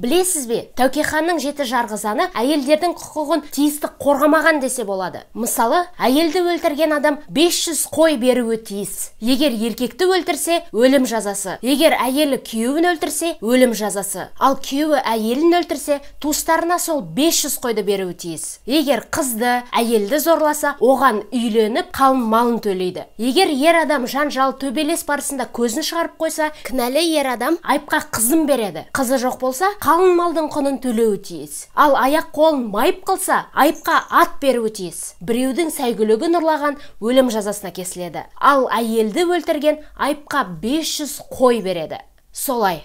білесіз бе ханның жеті жарғы заңы әйелдердің құқығын тиісті қорғамаған десе болады мысалы әйелді өлтірген адам 500 қой беруі тиіс егер еркекті өлтірсе өлім жазасы егер әйелі күйеуін өлтірсе өлім жазасы ал күйеуі әйелін өлтірсе туыстарына сол 500 қойды беруі тиіс егер қызды әйелді зорласа оған үйленіп қалың малын төлейді егер ер адам жанжал төбелес барысында көзін шығарып қойса кінәлі ер адам айыпқа қызын береді қызы жоқ болса қалың малдың құнын төлеуі тиіс ал аяқ қолын майып қылса айыпқа ат беруі тиіс біреудің сәйгүлігін ұрлаған өлім жазасына кесіледі ал әйелді өлтірген айыпқа 500 қой береді солай